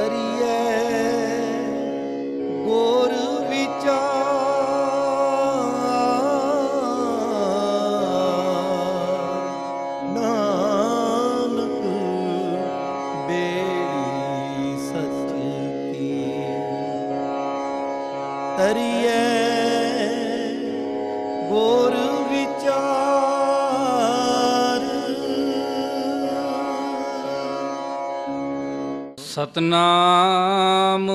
அறிய ਸਤਨਾਮ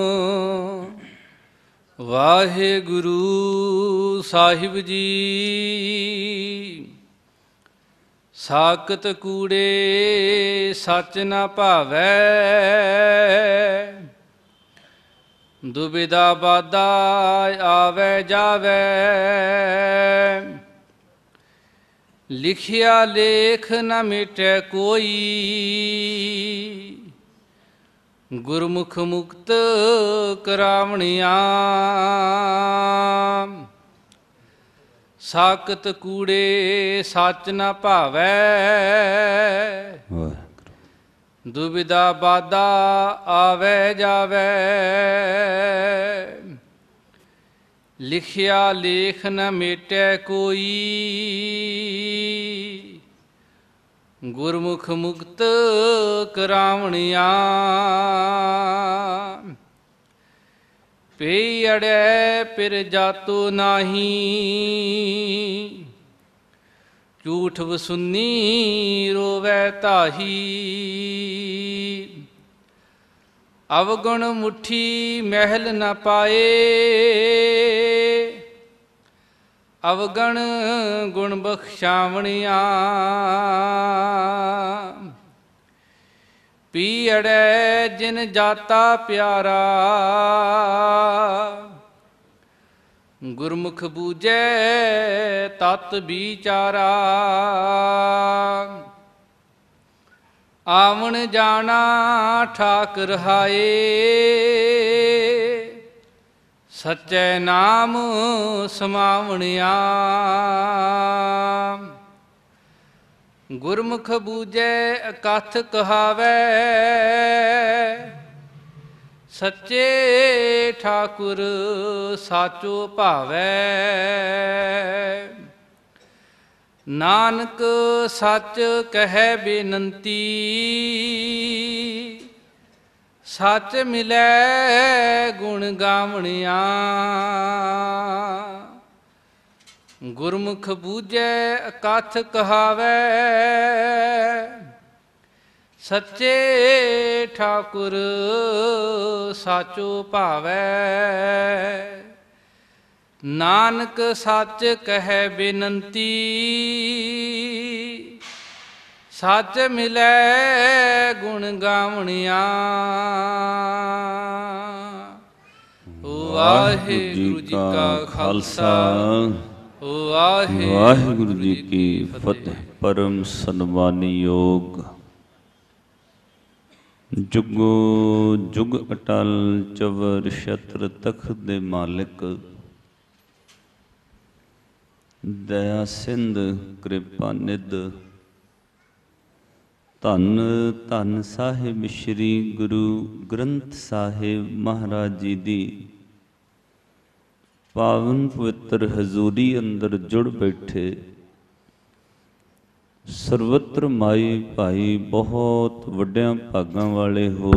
ਵਾਹਿਗੁਰੂ ਸਾਹਿਬ ਜੀ ਸਾਖਤ ਕੂੜੇ ਸੱਚ ਨਾ ਭਾਵੈ ਦੁਬਿਦਾ ਬਾਦਾ ਆਵੇ ਜਾਵੇ ਲਿਖਿਆ ਲੇਖ ਨ ਮਿਟੇ ਕੋਈ ਗੁਰਮੁਖ ਮੁਕਤ ਕਰਾਵਣਿਆ ਸਾਖਤ ਕੂੜੇ ਸੱਚ ਨਾ ਭਾਵੈ ਦੁਬਿਦਾ ਬਾਦਾ ਆਵੇ ਜਾਵੇ ਲਿਖਿਆ ਲੇਖ ਨ ਮੇਟੈ ਕੋਈ ਗੁਰਮੁਖ ਮੁਕਤ ਕਰਾਵਣਿਆ ਪਈ ਅੜੈ ਪਿਰ ਜਾਤੂ ਨਾਹੀ ਝੂਠ ਵਸੁੰਨੀ ਰੋਵੈ ਤਾਹੀ ਅਵਗਣ ਮੁਠੀ ਮਹਿਲ ਨ ਪਾਏ ਅਵਗਣ ਗੁਣ ਬਖਸ਼ਾਵਣਿਆ ਪੀੜੈ ਜਿਨ ਜਾਤਾ ਪਿਆਰਾ ਗੁਰਮੁਖ ਬੂਜੈ ਤਤ ਵਿਚਾਰਾ ਆਵਣ ਜਾਣਾ ਠਾਕ ਰਹਾਏ ਸਚੈ ਨਾਮ ਸਮਾਵਣਿਆ ਗੁਰਮੁਖ ਬੂਜੈ ਅਕਥ ਕਹਾਵੇ ਸੱਚੇ ਠਾਕੁਰ ਸਾਚੋ ਭਾਵੈ ਨਾਨਕ ਸੱਚ ਕਹੈ ਬੇਨੰਤੀ ਸੱਚ ਮਿਲੈ ਗੁਣ ਗਾਵਣਿਆ ਗੁਰਮੁਖ ਬੂਝੈ ਅਕਥ ਕਹਾਵੇ ਸੱਚੇ ਠਾਕੁਰ ਸਾਚੋ ਭਾਵੈ ਨਾਨਕ ਸੱਚ ਕਹੈ ਬੇਨੰਤੀ ਸੱਚ ਮਿਲੈ ਤੇਰੇ ਗੁਣ ਗਾਵਣਿਆ ਵਾਹਿਗੁਰੂ ਜੀ ਕਾ ਖਾਲਸਾ ਵਾਹਿਗੁਰੂ ਜੀ ਕੀ ਫਤਿਹ ਪਰਮ ਸਨਮਾਨਯੋਗ ਜੁਗੋ ਜੁਗ ਅਟਲ ਚਵਰ ਛਤਰ ਤਖਤ ਦੇ ਮਾਲਕ ਦਇਆ ਸਿੰਧ ਕਿਰਪਾ ਨਿਧ ਧੰਨ ਧੰਨ ਸਾਹਿਬ ਸ੍ਰੀ ਗੁਰੂ ਗ੍ਰੰਥ ਸਾਹਿਬ ਮਹਾਰਾਜ ਜੀ ਦੀ ਪਾਵਨ ਪਵਿੱਤਰ ਹਜ਼ੂਰੀ ਅੰਦਰ ਜੁੜ ਬੈਠੇ ਸਰਵਤਰ ਮਾਈ ਭਾਈ ਬਹੁਤ ਵੱਡਿਆਂ ਭਾਗਾਂ ਵਾਲੇ ਹੋ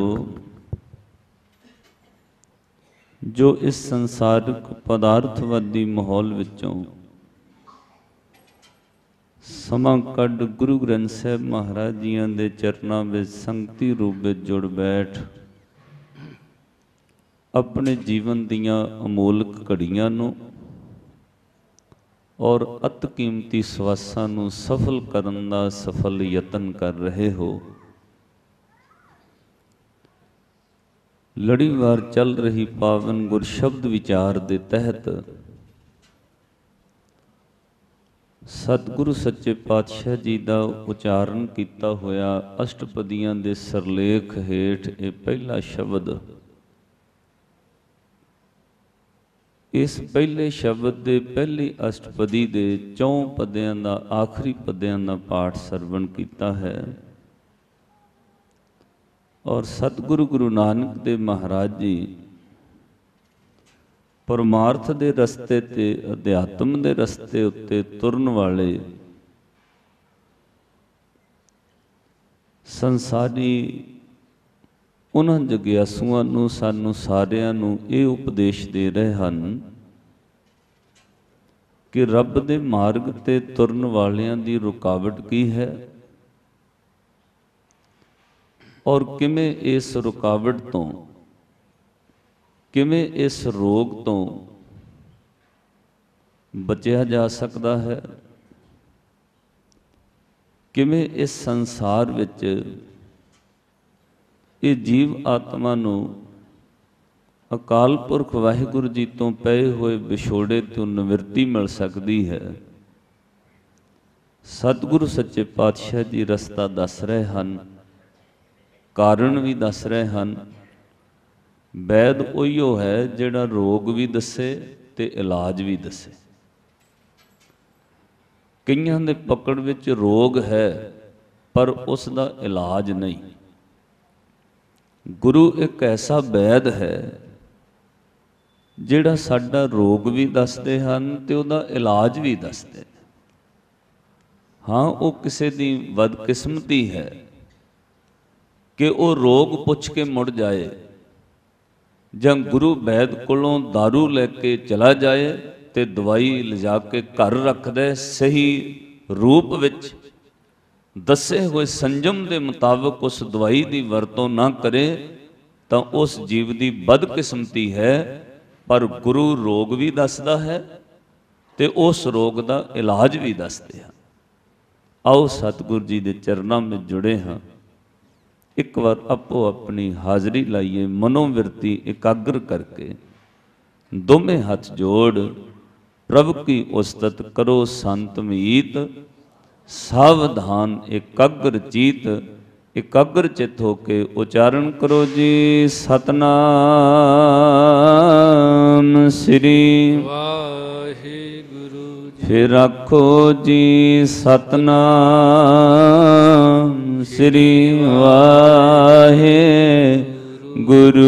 ਜੋ ਇਸ ਸੰਸਾਰਿਕ ਪਦਾਰਥਵਾਦੀ ਮਾਹੌਲ ਵਿੱਚੋਂ ਸਮਾਂ ਕੱਢ ਗੁਰੂ ਗ੍ਰੰਥ ਸਾਹਿਬ ਮਹਾਰਾਜ ਜੀਆਂ ਦੇ ਚਰਨਾਂ ਵਿੱਚ ਸੰਗਤੀ ਰੂਪ ਵਿੱਚ ਜੁੜ ਬੈਠ ਆਪਣੇ ਜੀਵਨ ਦੀਆਂ ਅਮੋਲਕ ਘੜੀਆਂ ਨੂੰ ਔਰ ਅਤ ਕੀਮਤੀ ਸਵਾਸਾਂ ਨੂੰ ਸਫਲ ਕਰਨ ਦਾ ਸਫਲ ਯਤਨ ਕਰ ਰਹੇ ਹੋ ਲੜੀਵਾਰ ਚੱਲ ਰਹੀ ਪਾਵਨ ਗੁਰ ਸ਼ਬਦ ਵਿਚਾਰ ਦੇ ਤਹਿਤ ਸਤਿਗੁਰੂ ਸੱਚੇ ਪਾਤਸ਼ਾਹ ਜੀ ਦਾ ਉਚਾਰਨ ਕੀਤਾ ਹੋਇਆ ਅਸ਼ਟਪਦੀਆਂ ਦੇ ਸਰਲੇਖ ਹੇਠ ਇਹ ਪਹਿਲਾ ਸ਼ਬਦ ਇਸ ਪਹਿਲੇ ਸ਼ਬਦ ਦੇ ਪਹਿਲੀ ਅਸ਼ਟਪਦੀ ਦੇ ਚੌਂ ਪਦਿਆਂ ਦਾ ਆਖਰੀ ਪਦਿਆਂ ਦਾ ਪਾਠ ਸਰਵਣ ਕੀਤਾ ਹੈ ਔਰ ਸਤਿਗੁਰੂ ਗੁਰੂ ਨਾਨਕ ਦੇਵ ਮਹਾਰਾਜ ਜੀ ਪਰਮਾਰਥ ਦੇ ਰਸਤੇ ਤੇ ਅਧਿਆਤਮ ਦੇ ਰਸਤੇ ਉੱਤੇ ਤੁਰਨ ਵਾਲੇ ਸੰਸਾਰੀ ਉਹਨਾਂ ਜਗਿਆਸੂਆਂ ਨੂੰ ਸਾਨੂੰ ਸਾਰਿਆਂ ਨੂੰ ਇਹ ਉਪਦੇਸ਼ ਦੇ ਰਹੇ ਹਨ ਕਿ ਰੱਬ ਦੇ ਮਾਰਗ ਤੇ ਤੁਰਨ ਵਾਲਿਆਂ ਦੀ ਰੁਕਾਵਟ ਕੀ ਹੈ ਔਰ ਕਿਵੇਂ ਇਸ ਰੁਕਾਵਟ ਤੋਂ ਕਿਵੇਂ ਇਸ ਰੋਗ ਤੋਂ ਬਚਿਆ ਜਾ ਸਕਦਾ ਹੈ ਕਿਵੇਂ ਇਸ ਸੰਸਾਰ ਵਿੱਚ ਇਹ ਜੀਵ ਆਤਮਾ ਨੂੰ ਅਕਾਲ ਪੁਰਖ ਵਾਹਿਗੁਰੂ ਜੀ ਤੋਂ ਪਏ ਹੋਏ ਵਿਛੋੜੇ ਤੋਂ ਨਿਵਰਤੀ ਮਿਲ ਸਕਦੀ ਹੈ ਸਤਿਗੁਰੂ ਸੱਚੇ ਪਾਤਸ਼ਾਹ ਜੀ ਰਸਤਾ ਦੱਸ ਰਹੇ ਹਨ ਕਾਰਨ ਵੀ ਦੱਸ ਰਹੇ ਹਨ ਵੈਦ ਉਹੀਓ ਹੈ ਜਿਹੜਾ ਰੋਗ ਵੀ ਦੱਸੇ ਤੇ ਇਲਾਜ ਵੀ ਦੱਸੇ ਕਈਆਂ ਦੇ ਪਕੜ ਵਿੱਚ ਰੋਗ ਹੈ ਪਰ ਉਸ ਦਾ ਇਲਾਜ ਨਹੀਂ ਗੁਰੂ ਇੱਕ ਐਸਾ ਵੈਦ ਹੈ ਜਿਹੜਾ ਸਾਡਾ ਰੋਗ ਵੀ ਦੱਸਦੇ ਹਨ ਤੇ ਉਹਦਾ ਇਲਾਜ ਵੀ ਦੱਸਦੇ ਹਾਂ ਉਹ ਕਿਸੇ ਦੀ ਬਦਕਿਸਮਤੀ ਹੈ ਕਿ ਉਹ ਰੋਗ ਪੁੱਛ ਕੇ ਮੁੜ ਜਾਏ ਜਾਂ ਗੁਰੂ ਵੈਦ ਕੋਲੋਂ दारू ਲੈ ਕੇ ਚਲਾ ਜਾਏ ਤੇ ਦਵਾਈ ਲਿਜਾ ਕੇ ਘਰ ਰੱਖਦਾ ਸਹੀ ਰੂਪ ਵਿੱਚ ਦੱਸੇ ਹੋਏ ਸੰਜਮ ਦੇ ਮੁਤਾਬਕ ਉਸ ਦਵਾਈ ਦੀ ਵਰਤੋਂ ਨਾ ਕਰੇ ਤਾਂ ਉਸ ਜੀਵ ਦੀ ਬਦਕਿਸਮਤੀ ਹੈ ਪਰ ਗੁਰੂ ਰੋਗ ਵੀ ਦੱਸਦਾ ਹੈ ਤੇ ਉਸ ਰੋਗ ਦਾ ਇਲਾਜ ਵੀ ਦੱਸਦੇ ਆ ਆਓ ਸਤਿਗੁਰੂ ਜੀ ਦੇ ਚਰਨਾਂ ਵਿੱਚ ਜੁੜੇ ਹਾਂ ਇੱਕ ਵਾਰ ਆਪੋ ਆਪਣੀ ਹਾਜ਼ਰੀ ਲਾਈਏ ਮਨੋਵਿਰਤੀ ਇਕਾਗਰ ਕਰਕੇ ਦੋਵੇਂ ਹੱਥ ਜੋੜ ਪ੍ਰਭ ਕੀ ਉਸਤਤ ਕਰੋ ਸੰਤ ਮੀਤ ਸਾਵਧਾਨ ਇਕਾਗਰ ਚੀਤ ਇਕਾਗਰ ਚਿਤ ਹੋ ਕੇ ਉਚਾਰਨ ਕਰੋ ਜੀ ਸਤਨਾਮ ਸ੍ਰੀ ਵਾਹਿਗੁਰੂ ਜੀ ਫਿਰ ਆਖੋ ਜੀ ਸਤਨਾਮ ਸ੍ਰੀ ਵਾਹੇ ਗੁਰੂ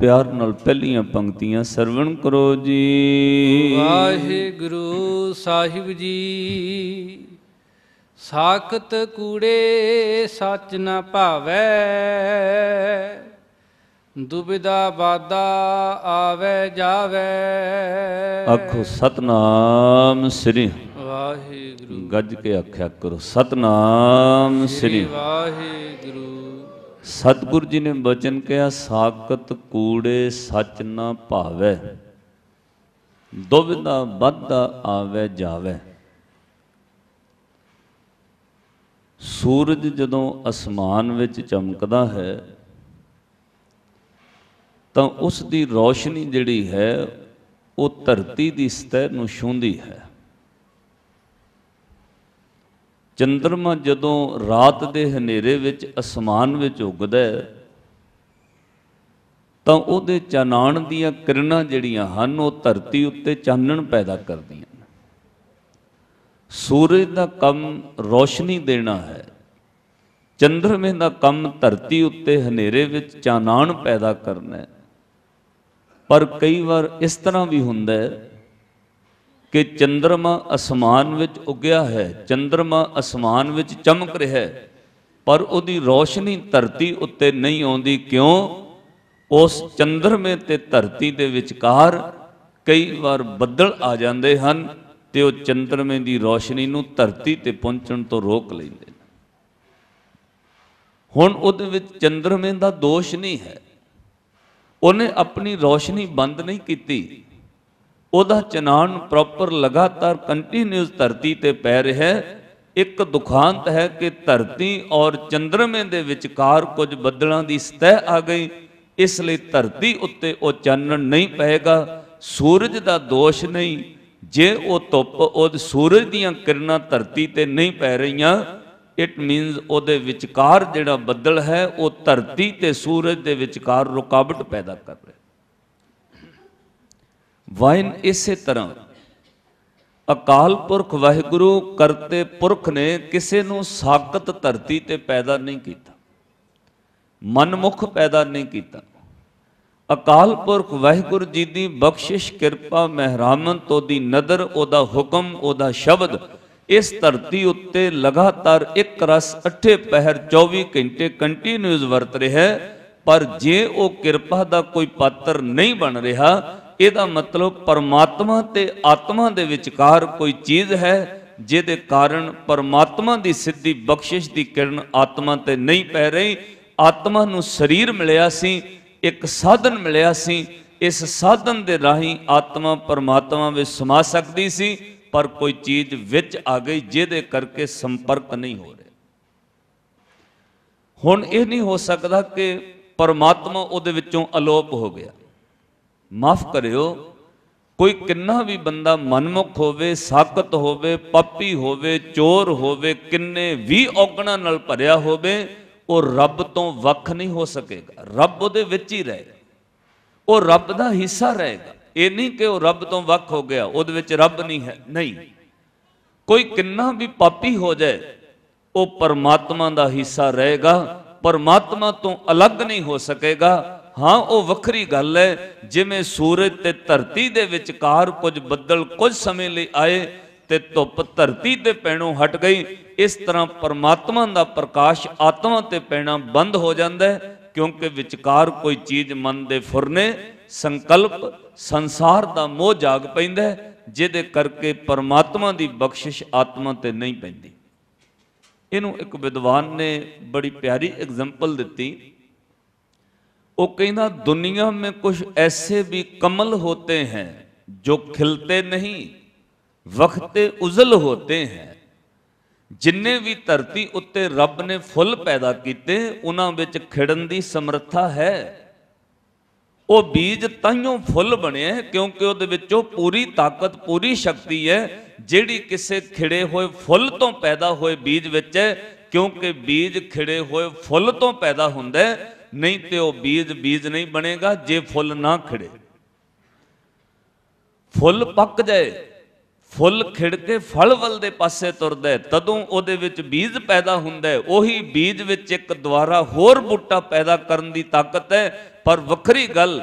ਪਿਆਰ ਨਾਲ ਪਹਿਲੀਆਂ ਪੰਕਤੀਆਂ ਸਰਵਣ ਕਰੋ ਜੀ ਵਾਹਿਗੁਰੂ ਸਾਹਿਬ ਜੀ ਸਾਖਤ ਕੂੜੇ ਸੱਚ ਨਾ ਭਾਵੈ ਦੁਬਿਦਾ ਬਾਦਾ ਆਵੇ ਜਾਵੇ ਆਖੋ ਸਤਨਾਮ ਸ੍ਰੀ ਵਾਹਿਗੁਰੂ ਗੱਜ ਕੇ ਆਖਿਆ ਕਰੋ ਸਤਨਾਮ ਸ੍ਰੀ ਵਾਹਿਗੁਰੂ ਸਤਿਗੁਰ ਜੀ ਨੇ ਬਚਨ ਕਿਹਾ ਸਾਖਤ ਕੂੜੇ ਸੱਚ ਨਾ ਭਾਵੇ ਦੁਬਿਧਾ ਵੱਧਾ ਆਵੇ ਜਾਵੇ ਸੂਰਜ ਜਦੋਂ ਅਸਮਾਨ ਵਿੱਚ ਚਮਕਦਾ ਹੈ ਤਾਂ ਉਸ ਦੀ ਰੌਸ਼ਨੀ ਜਿਹੜੀ ਹੈ ਉਹ ਧਰਤੀ ਦੀ ਸਤਹ ਨੂੰ ਛੂੰਦੀ ਹੈ ਚੰਦਰਮਾ ਜਦੋਂ ਰਾਤ ਦੇ ਹਨੇਰੇ ਵਿੱਚ ਅਸਮਾਨ ਵਿੱਚ ਉੱਗਦਾ ਹੈ ਤਾਂ ਉਹਦੇ ਚਾਨਣ ਦੀਆਂ ਕਿਰਨਾਂ ਜਿਹੜੀਆਂ ਹਨ ਉਹ ਧਰਤੀ ਉੱਤੇ ਚਾਨਣ ਪੈਦਾ ਕਰਦੀਆਂ ਸੂਰਜ ਦਾ ਕੰਮ ਰੋਸ਼ਨੀ ਦੇਣਾ ਹੈ ਚੰਦਰਮੇ ਦਾ ਕੰਮ ਧਰਤੀ ਉੱਤੇ ਹਨੇਰੇ ਵਿੱਚ ਚਾਨਣ ਪੈਦਾ ਕਰਨਾ ਹੈ ਪਰ ਕਈ ਵਾਰ ਇਸ ਤਰ੍ਹਾਂ ਵੀ ਹੁੰਦਾ ਹੈ ਕਿ ਚੰਦਰਮਾ ਅਸਮਾਨ ਵਿੱਚ ਉੱਗਿਆ ਹੈ ਚੰਦਰਮਾ ਅਸਮਾਨ ਵਿੱਚ ਚਮਕ ਰਿਹਾ ਹੈ ਪਰ ਉਹਦੀ ਰੋਸ਼ਨੀ ਧਰਤੀ ਉੱਤੇ ਨਹੀਂ ਆਉਂਦੀ ਕਿਉਂ ਉਸ ਚੰਦਰਮੇ ਤੇ ਧਰਤੀ ਦੇ ਵਿਚਕਾਰ ਕਈ ਵਾਰ ਬੱਦਲ ਆ ਜਾਂਦੇ ਹਨ ਤੇ ਉਹ ਚੰਦਰਮੇ ਦੀ ਰੋਸ਼ਨੀ ਨੂੰ ਧਰਤੀ ਤੇ ਪਹੁੰਚਣ ਤੋਂ ਰੋਕ ਲੈਂਦੇ ਹੁਣ ਉਹਦੇ ਵਿੱਚ ਚੰਦਰਮੇ ਦਾ ਦੋਸ਼ ਨਹੀਂ ਹੈ ਉਹਨੇ ਆਪਣੀ ਰੋਸ਼ਨੀ ਬੰਦ ਨਹੀਂ ਕੀਤੀ ਉਹਦਾ ਚਨਾਨ ਪ੍ਰੋਪਰ ਲਗਾਤਾਰ ਕੰਟੀਨਿਊਸ ਧਰਤੀ ਤੇ ਪੈ ਰਿਹਾ ਹੈ ਇੱਕ ਦੁਖਾਂਤ ਹੈ ਕਿ ਧਰਤੀ ਔਰ ਚੰਦਰਮੇ ਦੇ ਵਿਚਕਾਰ ਕੁਝ ਬੱਦਲਾਂ ਦੀ ਸਤਹਿ ਆ ਗਈ ਇਸ ਲਈ ਧਰਤੀ ਉੱਤੇ ਉਹ ਚਾਨਣ ਨਹੀਂ ਪਏਗਾ ਸੂਰਜ ਦਾ ਦੋਸ਼ ਨਹੀਂ ਜੇ ਉਹ ਧੁੱਪ ਉਹ ਸੂਰਜ ਦੀਆਂ ਕਿਰਨਾਂ ਧਰਤੀ ਤੇ ਨਹੀਂ ਪੈ ਰਹੀਆਂ ਇਟ ਮੀਨਸ ਉਹਦੇ ਵਿਚਕਾਰ ਜਿਹੜਾ ਬੱਦਲ ਹੈ ਉਹ ਧਰਤੀ ਤੇ ਸੂਰਜ ਦੇ ਵਿਚਕਾਰ ਰੁਕਾਵਟ ਪੈਦਾ ਕਰ ਰਿਹਾ ਵਾਇਨ ਇਸੇ ਤਰ੍ਹਾਂ ਅਕਾਲ ਪੁਰਖ ਵਾਹਿਗੁਰੂ ਕਰਤੇ ਪੁਰਖ ਨੇ ਕਿਸੇ ਨੂੰ ਸਾਕਤ ਧਰਤੀ ਤੇ ਪੈਦਾ ਨਹੀਂ ਕੀਤਾ ਮਨਮੁਖ ਪੈਦਾ ਨਹੀਂ ਕੀਤਾ ਅਕਾਲ ਪੁਰਖ ਵਾਹਿਗੁਰੂ ਜੀ ਦੀ ਬਖਸ਼ਿਸ਼ ਕਿਰਪਾ ਤੋਂ ਦੀ ਨਦਰ ਉਹਦਾ ਹੁਕਮ ਉਹਦਾ ਸ਼ਬਦ ਇਸ ਧਰਤੀ ਉੱਤੇ ਲਗਾਤਾਰ ਇੱਕ ਰਸ ਅਠੇ ਪਹਿਰ 24 ਘੰਟੇ ਕੰਟੀਨਿਊਸ ਵਰਤ ਰਿਹਾ ਪਰ ਜੇ ਉਹ ਕਿਰਪਾ ਦਾ ਕੋਈ ਪਾਤਰ ਨਹੀਂ ਬਣ ਰਿਹਾ ਇਹਦਾ ਮਤਲਬ ਪਰਮਾਤਮਾ ਤੇ ਆਤਮਾ ਦੇ ਵਿਚਕਾਰ ਕੋਈ ਚੀਜ਼ ਹੈ ਜਿਹਦੇ ਕਾਰਨ ਪਰਮਾਤਮਾ ਦੀ ਸਿੱਧੀ ਬਖਸ਼ਿਸ਼ ਦੀ ਕਿਰਨ ਆਤਮਾ ਤੇ ਨਹੀਂ ਪੈ ਰਹੀ ਆਤਮਾ ਨੂੰ ਸਰੀਰ ਮਿਲਿਆ ਸੀ ਇੱਕ ਸਾਧਨ ਮਿਲਿਆ ਸੀ ਇਸ ਸਾਧਨ ਦੇ ਰਾਹੀਂ ਆਤਮਾ ਪਰਮਾਤਮਾ ਵਿੱਚ ਸਮਾ ਸਕਦੀ ਸੀ ਪਰ ਕੋਈ ਚੀਜ਼ ਵਿੱਚ ਆ ਗਈ ਜਿਹਦੇ ਕਰਕੇ ਸੰਪਰਕ ਨਹੀਂ ਹੋ ਰਿਹਾ ਹੁਣ ਇਹ ਨਹੀਂ ਹੋ ਸਕਦਾ ਕਿ ਪਰਮਾਤਮਾ ਉਹਦੇ ਵਿੱਚੋਂ ਅਲੋਪ ਹੋ ਗਿਆ ਮਾਫ ਕਰਿਓ ਕੋਈ ਕਿੰਨਾ ਵੀ ਬੰਦਾ ਮਨਮੁਖ ਹੋਵੇ ਸਾਕਤ ਹੋਵੇ ਪਾਪੀ ਹੋਵੇ ਚੋਰ ਹੋਵੇ ਕਿੰਨੇ ਵੀ ਔਗਣਾ ਨਾਲ ਭਰਿਆ ਹੋਵੇ ਉਹ ਰੱਬ ਤੋਂ ਵੱਖ ਨਹੀਂ ਹੋ ਸਕੇਗਾ ਰੱਬ ਉਹਦੇ ਵਿੱਚ ਹੀ ਰਹੇਗਾ ਉਹ ਰੱਬ ਦਾ ਹਿੱਸਾ ਰਹੇਗਾ ਇਹ ਨਹੀਂ ਕਿ ਉਹ ਰੱਬ ਤੋਂ ਵੱਖ ਹੋ ਗਿਆ ਉਹਦੇ ਵਿੱਚ ਰੱਬ ਨਹੀਂ ਹੈ ਨਹੀਂ ਕੋਈ ਕਿੰਨਾ ਵੀ ਪਾਪੀ ਹੋ ਜਾਏ ਉਹ ਪਰਮਾਤਮਾ ਦਾ ਹਿੱਸਾ ਰਹੇਗਾ ਪਰਮਾਤਮਾ ਤੋਂ ਅਲੱਗ ਨਹੀਂ ਹੋ ਸਕੇਗਾ ਹਾਂ ਉਹ ਵੱਖਰੀ ਗੱਲ ਹੈ ਜਿਵੇਂ ਸੂਰਜ ਤੇ ਧਰਤੀ ਦੇ ਵਿਚਕਾਰ ਕੁਝ ਬੱਦਲ ਕੁਝ ਸਮੇਂ ਲਈ ਆਏ ਤੇ ਧੁੱਪ ਧਰਤੀ ਤੇ ਪੈਣੋਂ ਹਟ ਗਈ ਇਸ ਤਰ੍ਹਾਂ ਪਰਮਾਤਮਾ ਦਾ ਪ੍ਰਕਾਸ਼ ਆਤਮਾ ਤੇ ਪੈਣਾ ਬੰਦ ਹੋ ਜਾਂਦਾ ਹੈ ਕਿਉਂਕਿ ਵਿਚਕਾਰ ਕੋਈ ਚੀਜ਼ ਮਨ ਦੇ ਫੁਰਨੇ ਸੰਕਲਪ ਸੰਸਾਰ ਦਾ ਮੋਹ ਜਾਗ ਪੈਂਦਾ ਜਿਹਦੇ ਕਰਕੇ ਪਰਮਾਤਮਾ ਦੀ ਬਖਸ਼ਿਸ਼ ਆਤਮਾ ਤੇ ਨਹੀਂ ਪੈਂਦੀ ਇਹਨੂੰ ਇੱਕ ਵਿਦਵਾਨ ਨੇ ਬੜੀ ਪਿਆਰੀ ਐਗਜ਼ਾਮਪਲ ਦਿੱਤੀ ਉਹ ਕਹਿੰਦਾ ਦੁਨੀਆ ਮੇ ਕੁਝ ਐਸੇ ਵੀ ਕਮਲ ਹੋਤੇ ਹੈ ਜੋ ਖਿਲਤੇ ਨਹੀਂ ਵਕਤੇ ਉਜ਼ਲ ਹੋਤੇ ਹੈ ਜਿੰਨੇ ਵੀ ਧਰਤੀ ਉੱਤੇ ਰੱਬ ਨੇ ਫੁੱਲ ਪੈਦਾ ਕੀਤੇ ਉਹਨਾਂ ਵਿੱਚ ਖਿੜਨ ਦੀ ਸਮਰੱਥਾ ਹੈ ਉਹ ਬੀਜ ਤਾਈਓ ਫੁੱਲ ਬਣਿਆ ਕਿਉਂਕਿ ਉਹਦੇ ਵਿੱਚੋਂ ਪੂਰੀ ਤਾਕਤ ਪੂਰੀ ਸ਼ਕਤੀ ਹੈ ਜਿਹੜੀ ਕਿਸੇ ਖਿੜੇ ਹੋਏ ਫੁੱਲ ਤੋਂ ਪੈਦਾ ਹੋਏ ਬੀਜ ਵਿੱਚ ਹੈ ਕਿਉਂਕਿ ਬੀਜ ਖਿੜੇ ਹੋਏ ਫੁੱਲ ਤੋਂ ਪੈਦਾ ਹੁੰਦਾ ਹੈ ਨਹੀਂ ਤੇ ਉਹ ਬੀਜ ਬੀਜ ਨਹੀਂ ਬਣੇਗਾ ਜੇ ਫੁੱਲ ਨਾ ਖਿੜੇ ਫੁੱਲ ਪੱਕ ਜਾਏ ਫੁੱਲ ਖਿੜ ਕੇ ਫਲ ਵੱਲ ਦੇ ਪਾਸੇ ਤੁਰਦਾ ਤਦੋਂ ਉਹਦੇ ਵਿੱਚ ਬੀਜ ਪੈਦਾ ਹੁੰਦਾ ਹੈ ਉਹੀ ਬੀਜ ਵਿੱਚ ਇੱਕ ਦੁਆਰਾ ਹੋਰ ਬੂਟਾ ਪੈਦਾ ਕਰਨ ਦੀ ਤਾਕਤ ਹੈ ਪਰ ਵੱਖਰੀ ਗੱਲ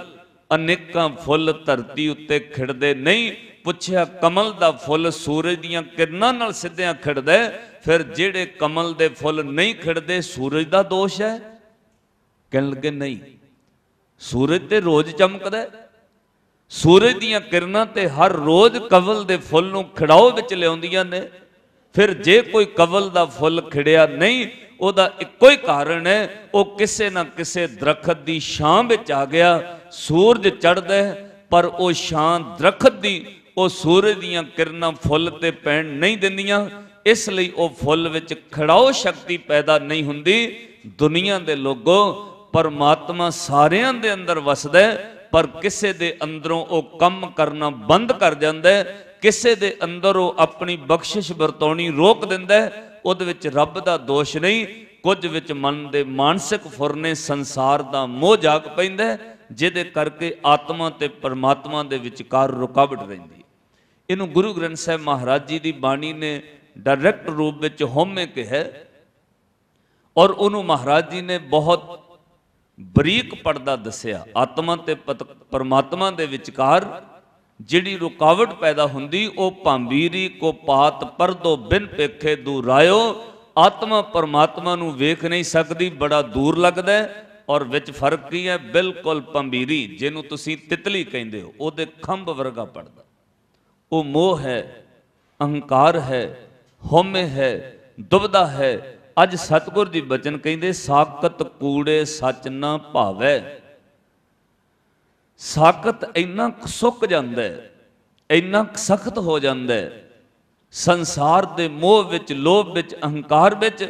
ਅਨੇਕਾਂ ਫੁੱਲ ਧਰਤੀ ਉੱਤੇ ਖਿੜਦੇ ਨਹੀਂ ਪੁੱਛਿਆ ਕਮਲ ਦਾ ਫੁੱਲ ਸੂਰਜ ਦੀਆਂ ਕਿਰਨਾਂ ਨਾਲ ਸਿੱਧਿਆਂ ਖਿੜਦਾ ਫਿਰ ਜਿਹੜੇ ਕਮਲ ਦੇ ਫੁੱਲ ਨਹੀਂ ਖਿੜਦੇ ਸੂਰਜ ਦਾ ਦੋਸ਼ ਹੈ ਕਹਿਣ ਲੱਗੇ ਨਹੀਂ ਸੂਰਜ ਤੇ ਰੋਜ਼ ਚਮਕਦਾ ਸੂਰਜ ਦੀਆਂ ਕਿਰਨਾਂ ਤੇ ਹਰ ਰੋਜ਼ ਕਵਲ ਦੇ ਫੁੱਲ ਨੂੰ ਖਿੜਾਓ ਵਿੱਚ ਲਿਆਉਂਦੀਆਂ ਨੇ ਫਿਰ ਜੇ ਕੋਈ ਕਵਲ ਦਾ ਫੁੱਲ ਖਿੜਿਆ ਨਹੀਂ ਉਹਦਾ ਇੱਕੋ ਹੀ ਕਾਰਨ ਹੈ ਉਹ ਕਿਸੇ ਨਾ ਕਿਸੇ ਦਰਖਤ ਦੀ ਛਾਂ ਵਿੱਚ ਆ ਗਿਆ ਸੂਰਜ ਚੜਦਾ ਪਰ ਉਹ ਛਾਂ ਦਰਖਤ ਦੀ ਉਹ ਸੂਰਜ ਦੀਆਂ ਕਿਰਨਾਂ ਫੁੱਲ ਤੇ ਪੈਣ ਨਹੀਂ ਦਿੰਦੀਆਂ ਇਸ ਲਈ ਉਹ ਫੁੱਲ ਵਿੱਚ ਖੜਾਓ ਸ਼ਕਤੀ ਪੈਦਾ ਨਹੀਂ ਹੁੰਦੀ ਦੁਨੀਆ ਦੇ ਲੋਗੋ ਪਰਮਾਤਮਾ ਸਾਰਿਆਂ ਦੇ ਅੰਦਰ ਵਸਦਾ ਹੈ ਪਰ ਕਿਸੇ ਦੇ ਅੰਦਰੋਂ ਉਹ ਕੰਮ ਕਰਨਾ ਬੰਦ ਕਰ ਜਾਂਦਾ ਹੈ ਕਿਸੇ ਦੇ ਅੰਦਰ ਉਹ ਆਪਣੀ ਬਖਸ਼ਿਸ਼ ਵਰਤੋਣੀ ਰੋਕ ਦਿੰਦਾ ਹੈ ਉਹਦੇ ਵਿੱਚ ਰੱਬ ਦਾ ਦੋਸ਼ ਨਹੀਂ ਕੁਝ ਵਿੱਚ ਮਨ ਦੇ ਮਾਨਸਿਕ ਫੁਰਨੇ ਸੰਸਾਰ ਦਾ ਮੋਹ ਜਾਗ ਪੈਂਦਾ ਜਿਹਦੇ ਕਰਕੇ ਆਤਮਾ ਤੇ ਪਰਮਾਤਮਾ ਦੇ ਵਿਚਕਾਰ ਰੁਕਾਵਟ ਰਹਿੰਦੀ ਇਹਨੂੰ ਗੁਰੂ ਗ੍ਰੰਥ ਸਾਹਿਬ ਮਹਾਰਾਜ ਜੀ ਦੀ ਬਾਣੀ ਨੇ ਡਾਇਰੈਕਟ ਰੂਪ ਵਿੱਚ ਹਉਮੈ ਕਿਹਾ ਔਰ ਉਹਨੂੰ ਮਹਾਰਾਜ ਜੀ ਨੇ ਬਹੁਤ ਬਰੀਕ ਪਰਦਾ ਦੱਸਿਆ ਆਤਮਾ ਤੇ ਪਰਮਾਤਮਾ ਦੇ ਵਿਚਕਾਰ ਜਿਹੜੀ ਰੁਕਾਵਟ ਪੈਦਾ ਹੁੰਦੀ ਉਹ ਭਾਂਬੀਰੀ ਕੋ ਪਾਤ ਪਰਦੋ ਬਿਨ ਪੇਖੇ ਦੂਰ ਆਇਓ ਆਤਮਾ ਪਰਮਾਤਮਾ ਨੂੰ ਵੇਖ ਨਹੀਂ ਸਕਦੀ ਬੜਾ ਦੂਰ ਲੱਗਦਾ ਔਰ ਵਿੱਚ ਫਰਕ ਕੀ ਹੈ ਬਿਲਕੁਲ ਭੰਬੀਰੀ ਜਿਹਨੂੰ ਤੁਸੀਂ ਤਿਤਲੀ ਕਹਿੰਦੇ ਹੋ ਉਹਦੇ ਖੰਭ ਵਰਗਾ ਪੜਦਾ ਉਹ ਮੋਹ ਹੈ ਅਹੰਕਾਰ ਹੈ ਹਉਮੈ ਹੈ ਦੁਬਦਾ ਹੈ ਅੱਜ ਸਤਗੁਰ ਦੀ ਬਚਨ ਕਹਿੰਦੇ ਸਾਕਤ ਕੂੜੇ ਸੱਚ ਨਾ ਭਾਵੈ ਸਾਕਤ ਇੰਨਾ ਸੁੱਕ ਜਾਂਦਾ ਹੈ ਇੰਨਾ ਸਖਤ ਹੋ ਜਾਂਦਾ ਹੈ ਸੰਸਾਰ ਦੇ ਮੋਹ ਵਿੱਚ ਲੋਭ ਵਿੱਚ ਅਹੰਕਾਰ ਵਿੱਚ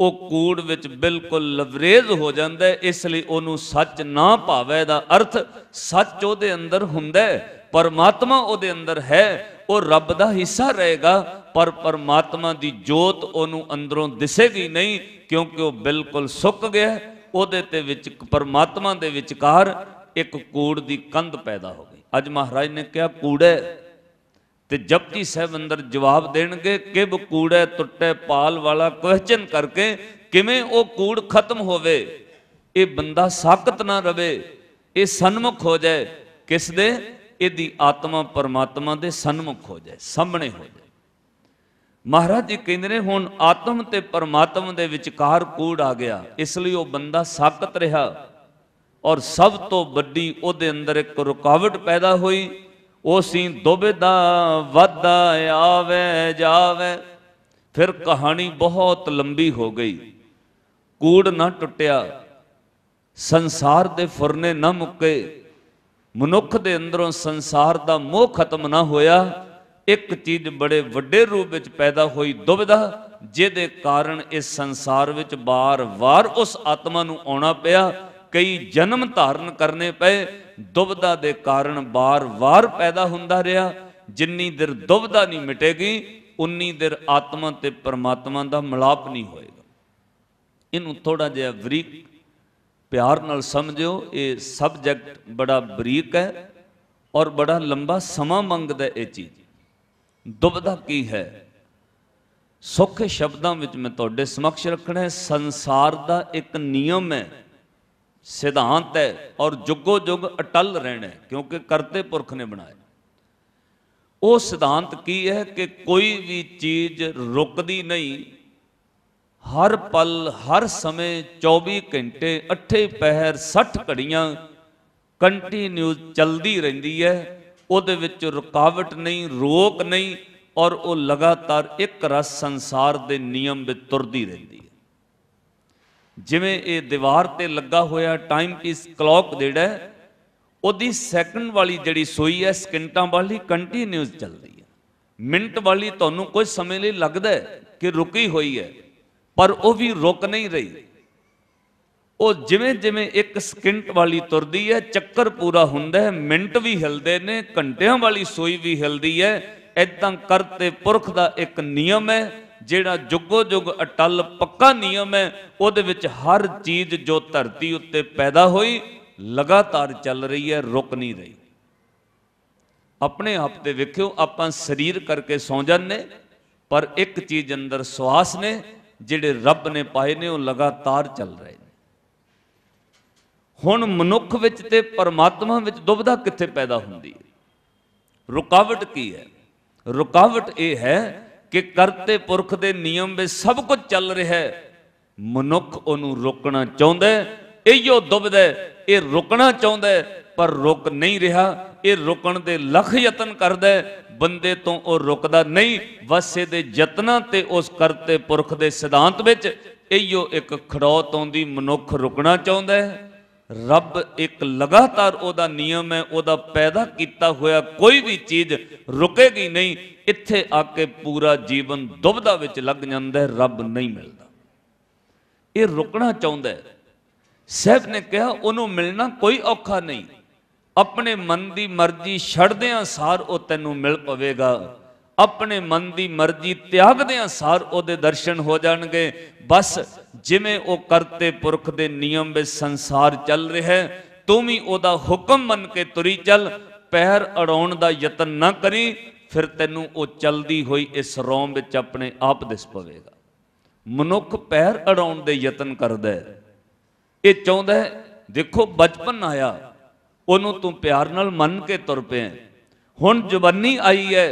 ਉਹ ਕੂੜ ਵਿੱਚ ਬਿਲਕੁਲ ਲਵਰੇਜ ਹੋ ਜਾਂਦਾ ਹੈ ਇਸ ਲਈ ਉਹਨੂੰ ਸੱਚ ਨਾ ਭਾਵੇ ਦਾ ਅਰਥ ਸੱਚ ਉਹਦੇ ਅੰਦਰ ਹੁੰਦਾ ਹੈ ਪਰਮਾਤਮਾ ਉਹਦੇ ਅੰਦਰ ਹੈ ਉਹ ਰੱਬ ਦਾ ਹਿੱਸਾ ਰਹੇਗਾ ਪਰ ਪਰਮਾਤਮਾ ਦੀ ਜੋਤ ਉਹਨੂੰ ਅੰਦਰੋਂ ਦਿਸੇਗੀ ਨਹੀਂ ਕਿਉਂਕਿ ਉਹ ਬਿਲਕੁਲ ਸੁੱਕ ਗਿਆ ਉਹਦੇ ਤੇ ਵਿੱਚ ਪਰਮਾਤਮਾ ਦੇ ਵਿਚਕਾਰ ਇੱਕ ਕੂੜ ਦੀ ਕੰਧ ਪੈਦਾ ਹੋ ਗਈ ਅੱਜ ਮਹਾਰਾਜ ਨੇ ਕਿਹਾ ਕੂੜੇ ਤੇ ਜਪਜੀ ਸਾਹਿਬ ਅੰਦਰ ਜਵਾਬ ਦੇਣਗੇ ਕਿਬ ਕੂੜੇ ਟੁੱਟੇ ਪਾਲ ਵਾਲਾ ਕੁਐਸਚਨ ਕਰਕੇ ਕਿਵੇਂ ਉਹ ਕੂੜ ਖਤਮ ਹੋਵੇ ਇਹ ਬੰਦਾ ਸਾਖਤ ਨਾ ਰਵੇ ਇਹ ਸਨਮੁਖ ਹੋ ਜਾਏ ਕਿਸ ਦੇ ਇਹਦੀ ਆਤਮਾ ਪਰਮਾਤਮਾ ਦੇ ਸਨਮੁਖ ਹੋ ਜਾਏ ਸਾਹਮਣੇ ਹੋ ਜਾਏ ਮਹਾਰਾਜ ਜੀ ਕਹਿੰਦੇ ਨੇ ਹੁਣ ਆਤਮ ਤੇ ਪਰਮਾਤਮ ਦੇ ਵਿਚਕਾਰ ਕੂੜ ਆ ਗਿਆ ਇਸ ਲਈ ਉਹ ਬੰਦਾ ਸਾਕਤ ਰਿਹਾ ਔਰ ਸਭ ਤੋਂ ਵੱਡੀ ਉਹਦੇ ਅੰਦਰ ਇੱਕ ਰੁਕਾਵਟ ਪੈਦਾ ਹੋਈ ਉਹ ਸੀ ਦੁਬਿਦਾ ਵਾਦਾ ਆਵੇ ਜਾਵੇ ਫਿਰ ਕਹਾਣੀ ਬਹੁਤ ਲੰਬੀ ਹੋ ਗਈ ਕੂੜ ਨਾ ਟੁੱਟਿਆ ਸੰਸਾਰ ਦੇ ਫੁਰਨੇ ਨਾ ਮੁੱਕੇ ਮਨੁੱਖ ਦੇ ਅੰਦਰੋਂ ਸੰਸਾਰ ਦਾ ਮੋਹ ਖਤਮ ਨਾ ਹੋਇਆ ਇੱਕ ਚੀਜ਼ ਬੜੇ ਵੱਡੇ ਰੂਪ ਵਿੱਚ ਪੈਦਾ ਹੋਈ ਦੁਬਿਧਾ ਜਿਹਦੇ ਕਾਰਨ ਇਸ ਸੰਸਾਰ ਵਿੱਚ ਬਾਰ-ਬਾਰ ਉਸ ਆਤਮਾ ਨੂੰ ਆਉਣਾ ਪਿਆ ਕਈ ਜਨਮ ਧਾਰਨ ਕਰਨੇ ਪਏ ਦੁਬਿਧਾ ਦੇ ਕਾਰਨ ਬਾਰ-ਬਾਰ ਪੈਦਾ ਹੁੰਦਾ ਰਿਹਾ ਜਿੰਨੀ ਦਿਰ ਦੁਬਿਧਾ ਨਹੀਂ ਮਿਟੇਗੀ ਉਨੀ ਦਿਰ ਆਤਮਾ ਤੇ ਪਰਮਾਤਮਾ ਦਾ ਮਿਲਾਪ ਨਹੀਂ ਹੋਏਗਾ ਇਹਨੂੰ ਥੋੜਾ ਜਿਹਾ ਵਰੀਕ ਪਿਆਰ ਨਾਲ ਸਮਝਿਓ ਇਹ ਸਬਜੈਕਟ ਬੜਾ ਬਰੀਕ ਹੈ ਔਰ ਬੜਾ ਲੰਬਾ ਸਮਾਂ ਮੰਗਦਾ ਇਹ ਚੀਜ਼ ਦੁਬਦਾ ਕੀ ਹੈ ਸੌਖੇ ਸ਼ਬਦਾਂ ਵਿੱਚ ਮੈਂ ਤੁਹਾਡੇ ਸਮਕਸ਼ ਰੱਖਣਾ ਹੈ ਸੰਸਾਰ ਦਾ ਇੱਕ ਨਿਯਮ ਹੈ ਸਿਧਾਂਤ ਹੈ ਔਰ ਜੁਗੋ ਜੁਗ ਅਟਲ ਰਹਿਣਾ ਹੈ ਕਿਉਂਕਿ ਕਰਤੇ ਪੁਰਖ ਨੇ ਬਣਾਇਆ ਉਹ ਸਿਧਾਂਤ ਕੀ ਹੈ ਕਿ ਕੋਈ ਵੀ ਚੀਜ਼ ਰੁਕਦੀ ਨਹੀਂ ਹਰ ਪਲ ਹਰ ਸਮੇਂ 24 ਘੰਟੇ 8 ਪਹਿਰ 60 ਘੜੀਆਂ ਕੰਟੀਨਿਊ ਚੱਲਦੀ ਰਹਿੰਦੀ ਹੈ ਉਹਦੇ ਵਿੱਚ ਰੁਕਾਵਟ ਨਹੀਂ ਰੋਕ ਨਹੀਂ ਔਰ ਉਹ ਲਗਾਤਾਰ ਇੱਕ ਰਸ ਸੰਸਾਰ ਦੇ ਨਿਯਮ ਵਿੱਚ ਤੁਰਦੀ ਰਹਿੰਦੀ ਹੈ ਜਿਵੇਂ ਇਹ ਦੀਵਾਰ ਤੇ ਲੱਗਾ ਹੋਇਆ ਟਾਈਮ ਪੀਸ ਕਲੌਕ ਜਿਹੜਾ ਉਹਦੀ ਸੈਕਿੰਡ ਵਾਲੀ ਜਿਹੜੀ ਸੋਈ ਹੈ ਸਕਿੰਟਾਂ ਵਾਲੀ ਕੰਟੀਨਿਊਸ ਚੱਲਦੀ ਹੈ ਮਿੰਟ ਵਾਲੀ ਤੁਹਾਨੂੰ ਕੁਝ ਸਮੇਂ ਲਈ ਲੱਗਦਾ ਹੈ ਕਿ ਰੁਕੀ ਹੋਈ ਹੈ ਪਰ ਉਹ ਵੀ ਰੁਕ ਨਹੀਂ ਰਹੀ ਉਹ ਜਿਵੇਂ ਜਿਵੇਂ ਇੱਕ ਸਕਿੰਟ ਵਾਲੀ ਤੁਰਦੀ ਹੈ ਚੱਕਰ ਪੂਰਾ ਹੁੰਦਾ ਹੈ ਮਿੰਟ ਵੀ ਹਿਲਦੇ ਨੇ ਘੰਟਿਆਂ ਵਾਲੀ ਸੋਈ ਵੀ ਹਿਲਦੀ ਹੈ ਇਦਾਂ ਕਰਤੇ ਪੁਰਖ ਦਾ ਇੱਕ ਨਿਯਮ ਹੈ ਜਿਹੜਾ ਜੁਗੋ ਜੁਗ ਅਟਲ ਪੱਕਾ ਨਿਯਮ ਹੈ ਉਹਦੇ ਵਿੱਚ ਹਰ ਚੀਜ਼ ਜੋ ਧਰਤੀ ਉੱਤੇ ਪੈਦਾ ਹੋਈ ਲਗਾਤਾਰ ਚੱਲ ਰਹੀ ਹੈ ਰੁਕ ਨਹੀਂ ਰਹੀ ਆਪਣੇ ਆਪ ਤੇ ਵੇਖਿਓ ਆਪਾਂ ਸਰੀਰ ਕਰਕੇ ਸੌਂ ਜਾਂਦੇ ਪਰ ਇੱਕ ਚੀਜ਼ ਅੰਦਰ ਸਵਾਸ ਨੇ ਜਿਹੜੇ ਰੱਬ ਨੇ ਪਾਏ ਨੇ ਉਹ ਲਗਾਤਾਰ ਚੱਲ ਰਹੇ ਨੇ ਹੁਣ ਮਨੁੱਖ ਵਿੱਚ ਤੇ ਪਰਮਾਤਮਾ ਵਿੱਚ ਦੁਬਧਾ ਕਿੱਥੇ ਪੈਦਾ ਹੁੰਦੀ ਹੈ ਰੁਕਾਵਟ ਕੀ ਹੈ ਰੁਕਾਵਟ ਇਹ ਹੈ ਕਿ ਕਰਤੇ ਪੁਰਖ ਦੇ ਨਿਯਮ ਵਿੱਚ ਸਭ ਕੁਝ ਚੱਲ ਰਿਹਾ ਹੈ ਮਨੁੱਖ ਉਹਨੂੰ ਰੋਕਣਾ ਚਾਹੁੰਦਾ ਹੈ ਇਹੋ ਦੁਬਧਾ ਇਹ ਰੁਕਣਾ ਚਾਹੁੰਦਾ ਹੈ ਪਰ ਰੁਕ ਨਹੀਂ ਰਿਹਾ ਇਹ ਰੁਕਣ ਦੇ ਲਖ ਯਤਨ ਕਰਦਾ ਬੰਦੇ ਤੋਂ ਉਹ ਰੁਕਦਾ ਨਹੀਂ ਵਸੇ ਦੇ ਯਤਨਾਂ ਤੇ ਉਸ ਕਰਤੇ ਪੁਰਖ ਦੇ ਸਿਧਾਂਤ ਵਿੱਚ ਇਹੋ ਇੱਕ ਖੜੋਤ ਆਉਂਦੀ ਮਨੁੱਖ ਰੁਕਣਾ ਚਾਹੁੰਦਾ ਹੈ ਰੱਬ ਇੱਕ ਲਗਾਤਾਰ ਉਹਦਾ ਨਿਯਮ ਹੈ ਉਹਦਾ ਪੈਦਾ ਕੀਤਾ ਹੋਇਆ ਕੋਈ ਵੀ ਚੀਜ਼ ਰੁਕੇਗੀ ਨਹੀਂ ਇੱਥੇ ਆ ਕੇ ਪੂਰਾ ਜੀਵਨ ਦੁਬਦਾ ਵਿੱਚ ਲੱਗ ਜਾਂਦਾ ਹੈ ਰੱਬ ਨਹੀਂ ਮਿਲਦਾ ਇਹ ਰੁਕਣਾ ਚਾਹੁੰਦਾ ਹੈ ਸਹਿਬ ਨੇ ਕਿਹਾ ਉਹਨੂੰ ਮਿਲਣਾ ਕੋਈ ਔਖਾ ਨਹੀਂ ਆਪਣੇ ਮਨ ਦੀ ਮਰਜ਼ੀ ਛੱਡਦਿਆਂ ਸਾਰ ਉਹ ਤੈਨੂੰ ਮਿਲ ਪਵੇਗਾ ਆਪਣੇ ਮਨ ਦੀ ਮਰਜ਼ੀ ਤਿਆਗਦਿਆਂ ਸਾਰ ਉਹਦੇ ਦਰਸ਼ਨ ਹੋ ਜਾਣਗੇ ਬਸ ਜਿਵੇਂ ਉਹ ਕਰਤੇ ਪੁਰਖ ਦੇ ਨਿਯਮ ਵਿੱਚ ਸੰਸਾਰ ਚੱਲ ਰਿਹਾ ਤੂੰ ਵੀ ਉਹਦਾ ਹੁਕਮ ਮੰਨ ਕੇ ਤੁਰੀ ਚੱਲ ਪੈਰ ਅੜਾਉਣ ਦਾ ਯਤਨ ਨਾ ਕਰੀ ਫਿਰ ਤੈਨੂੰ ਉਹ ਚਲਦੀ ਹੋਈ ਇਸ ਰੋਮ ਵਿੱਚ ਆਪਣੇ ਆਪ ਦਿਸ ਪਵੇਗਾ ਮਨੁੱਖ ਪੈਰ ਅੜਾਉਣ ਦੇ ਯਤਨ ਕਰਦਾ ਇਹ ਚਾਹੁੰਦਾ ਦੇਖੋ ਬਚਪਨ ਆਇਆ ਉਹਨੂੰ ਤੂੰ ਪਿਆਰ ਨਾਲ ਮੰਨ ਕੇ ਤੁਰ ਪਿਆ ਹੁਣ ਜਵਾਨੀ ਆਈ ਹੈ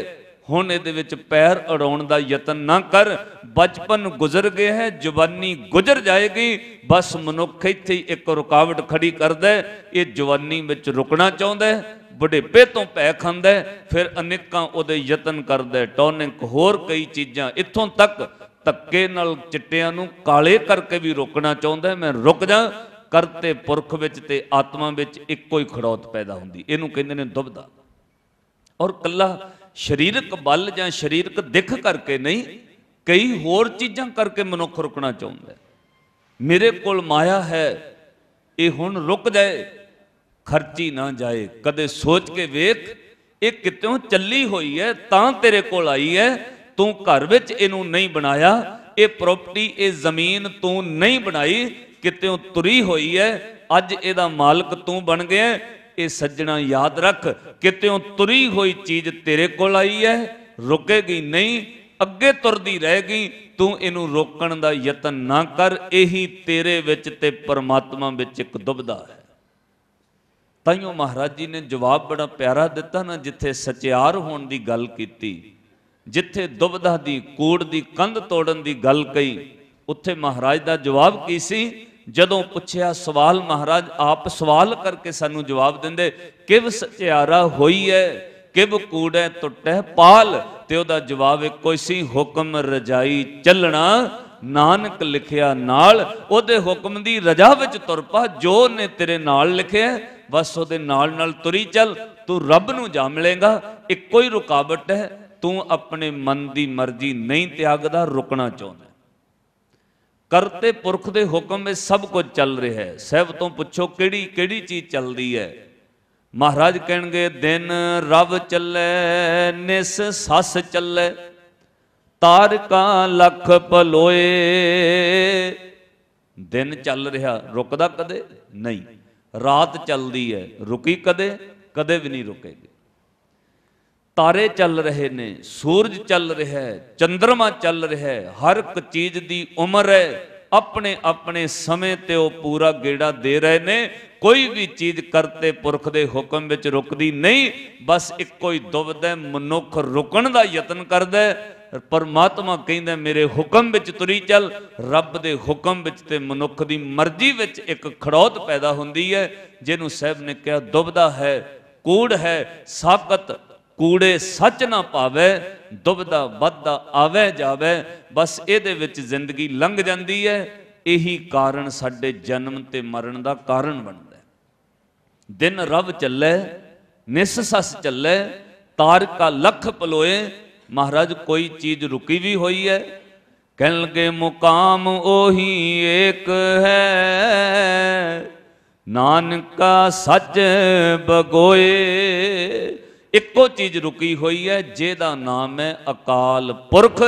ਹੁਣ ਇਹਦੇ ਵਿੱਚ ਪੈਰ ਅੜਾਉਣ ਦਾ ਯਤਨ ਨਾ ਕਰ ਬਚਪਨ ਗੁਜ਼ਰ ਗਿਆ ਹੈ ਜਵਾਨੀ ਗੁਜ਼ਰ ਜਾਏਗੀ ਬਸ ਮਨੁੱਖ ਇੱਥੇ ਇੱਕ ਰੁਕਾਵਟ ਖੜੀ ਕਰਦਾ ਇਹ ਜਵਾਨੀ ਵਿੱਚ ਰੁਕਣਾ ਚਾਹੁੰਦਾ ਹੈ ਬੁਢੇਪੇ ਤੋਂ ਪੈ ਖਾਂਦਾ ਫਿਰ ਅਨੇਕਾਂ ਉਹਦੇ ਯਤਨ ਕਰਦਾ ਟੋਨਿਕ ਹੋਰ ਕਈ ਚੀਜ਼ਾਂ ਇੱਥੋਂ ਤੱਕ ਤੱਕੇ ਨਾਲ ਚਿੱਟਿਆਂ ਨੂੰ ਕਾਲੇ ਕਰਕੇ ਵੀ ਰੋਕਣਾ ਚਾਹੁੰਦਾ ਮੈਂ ਰੁਕ ਜਾ ਕਰਤੇ ਪੁਰਖ ਵਿੱਚ ਤੇ ਆਤਮਾ ਵਿੱਚ ਇੱਕੋ ਹੀ ਖੜੌਤ ਪੈਦਾ ਹੁੰਦੀ ਇਹਨੂੰ ਕਹਿੰਦੇ ਨੇ ਦੁਬਦਾ ਔਰ ਕੱਲਾ ਸਰੀਰਕ ਬਲ ਜਾਂ ਸਰੀਰਕ ਦਿੱਖ ਕਰਕੇ ਨਹੀਂ ਕਈ ਹੋਰ ਚੀਜ਼ਾਂ ਕਰਕੇ ਮਨੁੱਖ ਰੁਕਣਾ ਚਾਹੁੰਦਾ ਮੇਰੇ ਕੋਲ ਮਾਇਆ ਹੈ ਇਹ ਹੁਣ ਰੁਕ ਜਾਏ ਖਰਚੀ ਨਾ ਜਾਏ ਕਦੇ ਸੋਚ ਕੇ ਵੇਖ ਇਹ ਕਿਤੋਂ ਚੱਲੀ ਹੋਈ ਹੈ ਤਾਂ ਤੇਰੇ ਕੋਲ ਆਈ ਹੈ ਤੂੰ ਘਰ ਵਿੱਚ ਇਹਨੂੰ ਨਹੀਂ ਬਣਾਇਆ ਇਹ ਪ੍ਰਾਪਰਟੀ ਇਹ ਜ਼ਮੀਨ ਤੂੰ ਨਹੀਂ ਬਣਾਈ ਕਿਤੇੋਂ ਤੁਰੀ ਹੋਈ ਐ ਅੱਜ ਇਹਦਾ ਮਾਲਕ ਤੂੰ ਬਣ ਗਿਆ ਇਹ ਸੱਜਣਾ ਯਾਦ ਰੱਖ ਕਿਤੇੋਂ ਤੁਰੀ ਹੋਈ ਚੀਜ਼ ਤੇਰੇ ਕੋਲ ਆਈ ਐ ਰੁਕੇਗੀ ਨਹੀਂ ਅੱਗੇ ਤੁਰਦੀ ਰਹੇਗੀ ਤੂੰ ਇਹਨੂੰ ਰੋਕਣ ਦਾ ਯਤਨ ਨਾ ਕਰ ਇਹੀ ਤੇਰੇ ਵਿੱਚ ਤੇ ਪਰਮਾਤਮਾ ਵਿੱਚ ਇੱਕ ਦੁਬਦਾ ਹੈ ਤਾਈਓ ਮਹਾਰਾਜ ਜੀ ਨੇ ਜਵਾਬ ਬੜਾ ਪਿਆਰਾ ਦਿੱਤਾ ਨਾ ਜਿੱਥੇ ਸਚਿਆਰ ਹੋਣ ਦੀ ਗੱਲ ਕੀਤੀ ਜਿੱਥੇ ਦੁਬਦਾ ਦੀ ਕੋੜ ਦੀ ਕੰਧ ਤੋੜਨ ਦੀ ਗੱਲ ਕਹੀ ਉੱਥੇ ਮਹਾਰਾਜ ਦਾ ਜਵਾਬ ਕੀ ਸੀ ਜਦੋਂ ਪੁੱਛਿਆ ਸਵਾਲ ਮਹਾਰਾਜ ਆਪ ਸਵਾਲ ਕਰਕੇ ਸਾਨੂੰ ਜਵਾਬ ਦਿੰਦੇ ਕਿਵ ਸਚਿਆਰਾ ਹੋਈ ਹੈ ਕਿਵ ਕੂੜੈ ਟੁੱਟੈ ਪਾਲ ਤੇ ਉਹਦਾ ਜਵਾਬ ਇੱਕੋ ਸੀ ਹੁਕਮ ਰਜਾਈ ਚੱਲਣਾ ਨਾਨਕ ਲਿਖਿਆ ਨਾਲ ਉਹਦੇ ਹੁਕਮ ਦੀ ਰਜਾ ਵਿੱਚ ਤੁਰ ਪਾ ਜੋ ਨੇ ਤੇਰੇ ਨਾਲ ਲਿਖਿਆ ਬਸ ਉਹਦੇ ਨਾਲ ਨਾਲ ਤੁਰੀ ਚੱਲ ਤੂੰ ਰੱਬ ਨੂੰ ਜਾ ਮਿਲੇਗਾ ਇੱਕੋ ਹੀ ਰੁਕਾਵਟ ਹੈ ਤੂੰ ਆਪਣੇ ਮਨ ਦੀ ਮਰਜ਼ੀ ਨਹੀਂ ਤਿਆਗਦਾ ਰੁਕਣਾ ਚਾਹੁੰਦਾ ਕਰਤੇ ਪੁਰਖ ਦੇ ਹੁਕਮ ਵਿੱਚ ਸਭ ਕੁਝ ਚੱਲ ਰਿਹਾ ਹੈ ਸਹਿਬ ਤੋਂ ਪੁੱਛੋ ਕਿਹੜੀ ਕਿਹੜੀ ਚੀਜ਼ ਚੱਲਦੀ ਹੈ ਮਹਾਰਾਜ ਕਹਿਣਗੇ ਦਿਨ ਰਵ ਚੱਲੇ ਨਿਸ ਸੱਸ ਚੱਲੇ ਤਾਰਕਾਂ ਲੱਖ ਪਲੋਏ ਦਿਨ ਚੱਲ ਰਿਹਾ ਰੁਕਦਾ ਕਦੇ ਨਹੀਂ ਰਾਤ ਚੱਲਦੀ ਹੈ ਰੁਕੀ ਕਦੇ ਕਦੇ ਵੀ ਨਹੀਂ ਰੁਕੇਗੀ ਤਾਰੇ ਚੱਲ ਰਹੇ ਨੇ ਸੂਰਜ ਚੱਲ ਰਿਹਾ ਹੈ ਚੰ드ਰਮਾ ਚੱਲ ਰਿਹਾ ਹੈ ਹਰ ਇੱਕ ਚੀਜ਼ ਦੀ ਉਮਰ ਹੈ ਆਪਣੇ ਆਪਣੇ ਸਮੇਂ ਤੇ ਉਹ ਪੂਰਾ ਗੇੜਾ ਦੇ ਰਹੇ ਨੇ ਕੋਈ ਵੀ ਚੀਜ਼ ਕਰਤੇ ਪੁਰਖ ਦੇ ਹੁਕਮ ਵਿੱਚ ਰੁਕਦੀ ਨਹੀਂ ਬਸ ਇੱਕੋ ਹੀ ਦੁਬਦ ਹੈ ਮਨੁੱਖ ਰੁਕਣ ਦਾ ਯਤਨ ਕਰਦਾ ਪਰਮਾਤਮਾ ਕਹਿੰਦਾ ਮੇਰੇ ਹੁਕਮ ਵਿੱਚ ਤੁਰੀ ਚੱਲ ਰੱਬ ਦੇ ਹੁਕਮ ਵਿੱਚ ਤੇ ਮਨੁੱਖ ਦੀ ਮਰਜ਼ੀ ਵਿੱਚ ਇੱਕ ਖੜੋਤ ਪੈਦਾ ਹੁੰਦੀ ਹੈ ਜਿਹਨੂੰ ਸਾਹਿਬ ਨੇ ਕਿਹਾ ਦੁਬਦਾ ਹੈ ਕੂੜ ਹੈ ਸਾਕਤ ਕੂੜੇ ਸੱਚ ਨਾ ਪਾਵੇ ਦੁਬਦਾ ਵੱਧਾ ਆਵੇ ਜਾਵੇ ਬਸ ਇਹਦੇ ਵਿੱਚ ਜ਼ਿੰਦਗੀ ਲੰਘ ਜਾਂਦੀ ਹੈ ਇਹੀ ਕਾਰਨ ਸਾਡੇ ਜਨਮ ਤੇ ਮਰਨ ਦਾ ਕਾਰਨ ਬਣਦਾ ਹੈ ਦਿਨ ਰਵ ਚੱਲੇ ਨਿਸ ਸਸ ਚੱਲੇ ਤਾਰਕਾ ਲਖ ਪਲੋਏ ਮਹਾਰਾਜ ਕੋਈ ਚੀਜ਼ ਰੁਕੀ ਵੀ ਹੋਈ ਹੈ ਕਹਿਣ ਲਗੇ ਮੁਕਾਮ ਉਹੀ ਏਕ ਹੈ ਨਾਨਕਾ ਸੱਚ ਬਗੋਏ ਇੱਕੋ ਚੀਜ਼ ਰੁਕੀ ਹੋਈ ਹੈ ਜਿਹਦਾ ਨਾਮ ਹੈ ਅਕਾਲ ਪੁਰਖ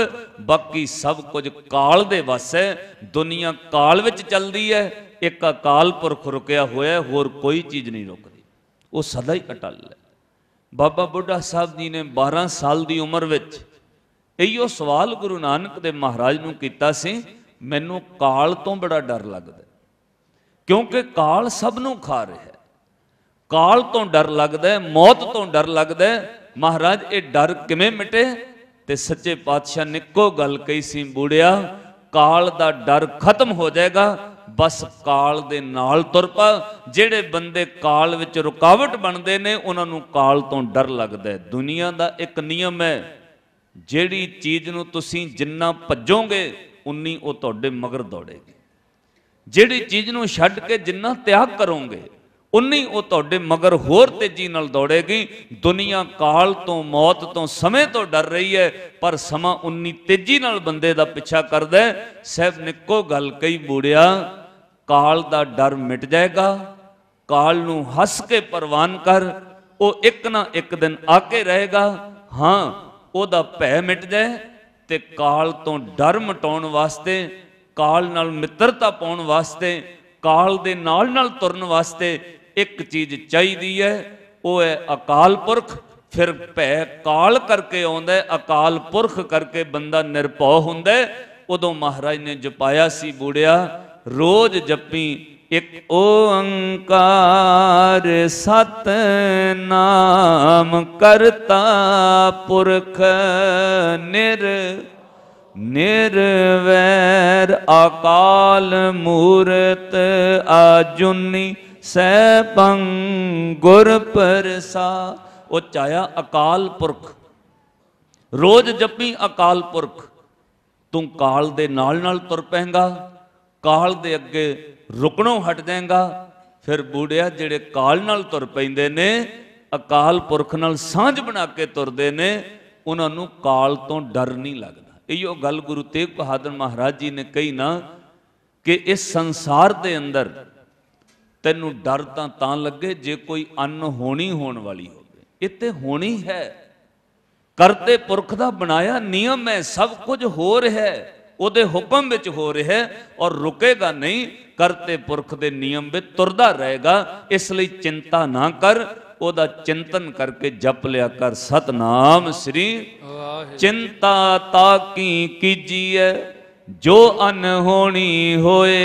ਬਾਕੀ ਸਭ ਕੁਝ ਕਾਲ ਦੇ ਵਸ ਹੈ ਦੁਨੀਆ ਕਾਲ ਵਿੱਚ ਚੱਲਦੀ ਹੈ ਇੱਕ ਅਕਾਲ ਪੁਰਖ ਰੁਕਿਆ ਹੋਇਆ ਹੋਰ ਕੋਈ ਚੀਜ਼ ਨਹੀਂ ਰੁਕਦੀ ਉਹ ਸਦਾ ਹੀ ਅਟਲ ਹੈ ਬਾਬਾ ਬੁੱਢਾ ਸਾਹਿਬ ਜੀ ਨੇ 12 ਸਾਲ ਦੀ ਉਮਰ ਵਿੱਚ ਇਹੋ ਸਵਾਲ ਗੁਰੂ ਨਾਨਕ ਦੇ ਮਹਾਰਾਜ ਨੂੰ ਕੀਤਾ ਸੀ ਮੈਨੂੰ ਕਾਲ ਤੋਂ ਬੜਾ ਡਰ ਲੱਗਦਾ ਕਿਉਂਕਿ ਕਾਲ ਸਭ ਨੂੰ ਖਾ ਰਿਹਾ ਹੈ ਕਾਲ ਤੋਂ ਡਰ ਲੱਗਦਾ ਹੈ ਮੌਤ ਤੋਂ ਡਰ ਲੱਗਦਾ ਹੈ ਮਹਾਰਾਜ ਇਹ ਡਰ ਕਿਵੇਂ ਮਿਟੇ ਤੇ ਸੱਚੇ ਪਾਤਸ਼ਾਹ ਨੇ ਕੋ ਗੱਲ ਕਹੀ ਸੀ ਬੂੜਿਆ ਕਾਲ ਦਾ ਡਰ ਖਤਮ ਹੋ ਜਾਏਗਾ ਬਸ ਕਾਲ ਦੇ ਨਾਲ ਤੁਰ ਪਾ ਜਿਹੜੇ ਬੰਦੇ ਕਾਲ ਵਿੱਚ ਰੁਕਾਵਟ ਬਣਦੇ ਨੇ ਉਹਨਾਂ ਨੂੰ ਕਾਲ ਤੋਂ ਡਰ ਲੱਗਦਾ ਹੈ ਦੁਨੀਆ ਦਾ ਇੱਕ ਨਿਯਮ ਹੈ ਜਿਹੜੀ ਚੀਜ਼ ਨੂੰ ਤੁਸੀਂ ਜਿੰਨਾ ਭੱਜੋਗੇ ਉਨੀ ਉਹ ਤੁਹਾਡੇ ਮਗਰ ਦੌੜੇਗੀ ਜਿਹੜੀ ਚੀਜ਼ ਨੂੰ ਛੱਡ ਕੇ ਜਿੰਨਾ ਤਿਆਗ ਕਰੋਗੇ ਉਨੀ ਉਹ ਤੁਹਾਡੇ ਮਗਰ ਹੋਰ ਤੇਜ਼ੀ ਨਾਲ ਦੌੜੇਗੀ ਦੁਨੀਆ ਕਾਲ ਤੋਂ ਮੌਤ ਤੋਂ ਸਮੇਂ ਤੋਂ ਡਰ ਰਹੀ ਹੈ ਪਰ ਸਮਾਂ ਉਨੀ ਤੇਜ਼ੀ ਨਾਲ ਬੰਦੇ ਦਾ ਪਿੱਛਾ ਕਰਦਾ ਹੈ ਸਹਿਬ ਨੇ ਕੋ ਗੱਲ ਕਹੀ ਬੂੜਿਆ ਕਾਲ ਦਾ ਡਰ ਮਿਟ ਜਾਏਗਾ ਕਾਲ ਨੂੰ ਹੱਸ ਕੇ ਪਰਵਾਨ ਕਰ ਉਹ ਇੱਕ ਨਾ ਇੱਕ ਦਿਨ ਆ ਕੇ ਰਹੇਗਾ ਹਾਂ ਉਹਦਾ ਭੈ ਮਿਟ ਜਾਏ ਤੇ ਕਾਲ ਤੋਂ ਡਰ ਮਟਾਉਣ ਵਾਸਤੇ ਕਾਲ ਨਾਲ ਮਿੱਤਰਤਾ ਪਾਉਣ ਵਾਸਤੇ ਕਾਲ ਦੇ ਨਾਲ ਨਾਲ ਤੁਰਨ ਵਾਸਤੇ ਇੱਕ ਚੀਜ਼ ਚਾਹੀਦੀ ਹੈ ਉਹ ਹੈ ਅਕਾਲ ਪੁਰਖ ਫਿਰ ਭੈ ਕਾਲ ਕਰਕੇ ਆਉਂਦਾ ਅਕਾਲ ਪੁਰਖ ਕਰਕੇ ਬੰਦਾ ਨਿਰਭਉ ਹੁੰਦਾ ਉਦੋਂ ਮਹਾਰਾਜ ਨੇ ਜਪਾਇਆ ਸੀ ਬੂੜਿਆ ਰੋਜ਼ ਜੱਪੀ ਇੱਕ ਓੰਕਾਰ ਸਤ ਨਾਮ ਕਰਤਾ ਪੁਰਖ ਨਿਰ ਨਿਰਵੈਰ ਅਕਾਲ ਮੂਰਤ ਅਜੁਨੀ ਸੈਭੰ ਗੁਰ ਪ੍ਰਸਾ ਉਚਾਇਆ ਅਕਾਲ ਪੁਰਖ ਰੋਜ਼ ਜਪੀ ਅਕਾਲ ਪੁਰਖ ਤੂੰ ਕਾਲ ਦੇ ਨਾਲ ਨਾਲ ਤੁਰ ਪੈਂਗਾ ਕਾਲ ਦੇ ਅੱਗੇ ਰੁਕਣੋਂ ਹਟ ਜਾਏਗਾ ਫਿਰ ਬੂੜਿਆ ਜਿਹੜੇ ਕਾਲ ਨਾਲ ਤੁਰ ਪੈਂਦੇ ਨੇ ਅਕਾਲ ਪੁਰਖ ਨਾਲ ਸਾਂਝ ਬਣਾ ਕੇ ਤੁਰਦੇ ਨੇ ਉਹਨਾਂ ਨੂੰ ਕਾਲ ਤੋਂ ਡਰ ਨਹੀਂ ਲੱਗਦਾ ਇਹੋ ਗੱਲ ਗੁਰੂ ਤੇਗ ਬਹਾਦਰ ਮਹਾਰਾਜ ਜੀ ਨੇ ਕਹੀ ਨਾ ਕਿ ਇਸ ਸੰਸਾਰ ਦੇ ਅੰਦਰ ਤੈਨੂੰ ਡਰ ਤਾਂ ਤਾਂ ਲੱਗੇ ਜੇ ਕੋਈ ਅਨ ਹੋਣੀ ਹੋਣ ਵਾਲੀ ਹੋਵੇ ਇੱਥੇ ਹੋਣੀ ਹੈ ਕਰਤੇ ਪੁਰਖ ਦਾ ਬਣਾਇਆ ਨਿਯਮ ਹੈ ਸਭ ਕੁਝ ਹੋ ਰਿਹਾ ਉਹਦੇ ਹੁਕਮ ਵਿੱਚ ਹੋ ਰਿਹਾ ਔਰ ਰੁਕੇਗਾ ਨਹੀਂ ਕਰਤੇ ਪੁਰਖ ਦੇ ਨਿਯਮ ਵਿੱਚ ਤੁਰਦਾ ਰਹੇਗਾ ਇਸ ਲਈ ਚਿੰਤਾ ਨਾ ਕਰ ਉਹਦਾ ਚਿੰਤਨ ਕਰਕੇ ਜਪ ਲਿਆ ਕਰ ਸਤਨਾਮ ਸ੍ਰੀ ਵਾਹਿਗੁਰੂ ਚਿੰਤਾ ਤਾਂ ਕੀ ਕੀਜੀਐ ਜੋ ਅਨ ਹੋਣੀ ਹੋਏ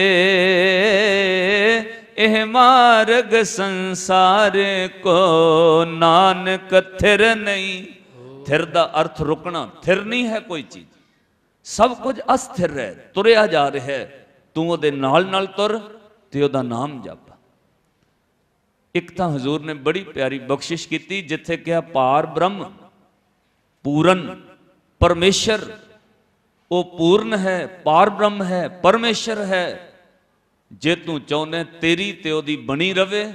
ਇਹ ਮਾਰਗ ਸੰਸਾਰ ਕੋ ਨਾਨਕ ਥਿਰ ਨਹੀਂ ਥਿਰ ਦਾ ਅਰਥ ਰੁਕਣਾ ਥਿਰ ਨਹੀਂ ਹੈ ਕੋਈ ਚੀਜ਼ ਸਭ ਕੁਝ ਅਸਥਿਰ ਹੈ ਤੁਰਿਆ ਜਾ ਰਿਹਾ ਹੈ ਤੂੰ ਉਹਦੇ ਨਾਲ ਨਾਲ ਤੁਰ ਤੇ ਉਹਦਾ ਨਾਮ ਜਪ ਇੱਕ ਤਾਂ ਹਜ਼ੂਰ ਨੇ ਬੜੀ ਪਿਆਰੀ ਬਖਸ਼ਿਸ਼ ਕੀਤੀ ਜਿੱਥੇ ਕਿਹਾ ਪਾਰ ਬ੍ਰਹਮ ਪੂਰਨ ਪਰਮੇਸ਼ਰ ਉਹ ਪੂਰਨ ਹੈ ਪਾਰ ਬ੍ਰਹਮ ਹੈ ਪਰਮੇਸ਼ਰ ਹੈ ਜੇ ਤੂੰ ਚਾਹੁੰਨੇ ਤੇਰੀ ਤੇ ਉਹਦੀ ਬਣੀ ਰਵੇ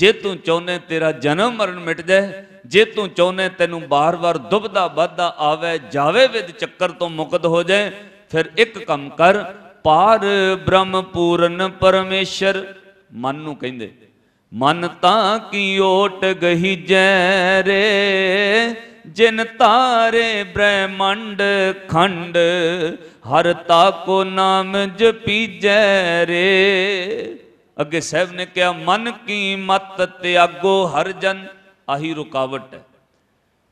ਜੇ ਤੂੰ ਚਾਹੁੰਨੇ ਤੇਰਾ ਜਨਮ ਮਰਨ ਮਿਟ ਜਾਏ ਜੇ ਤੂੰ ਚਾਹੁੰਨੇ ਤੈਨੂੰ ਬਾਰ-ਬਾਰ ਦੁਬਦਾ ਵੱਧਦਾ ਆਵੇ ਜਾਵੇ ਵਿਦ ਚੱਕਰ ਤੋਂ ਮੁਕਤ ਹੋ ਜਾਏ ਫਿਰ ਇੱਕ ਕੰਮ ਕਰ ਪਾਰ ਬ੍ਰਹਮ ਪੂਰਨ ਪਰਮੇਸ਼ਰ ਮਨ ਨੂੰ ਕਹਿੰਦੇ ਮਨ ਤਾਂ ਕੀ ਓਟ ਗਹੀ ਜੈ ਰੇ ਜਿਨ ਤਾਰੇ ਬ੍ਰਹਮੰਡ ਖੰਡ ਹਰਤਾ ਕੋ ਨਾਮ ਜਪੀਜੈ ਰੇ ਅੱਗੇ ਸਹਿਬ ਨੇ ਕਿਹਾ ਮਨ ਕੀ ਮਤ ਤਿਆਗੋ ਹਰ ਜਨ ਆਹੀ ਰੁਕਾਵਟ ਹੈ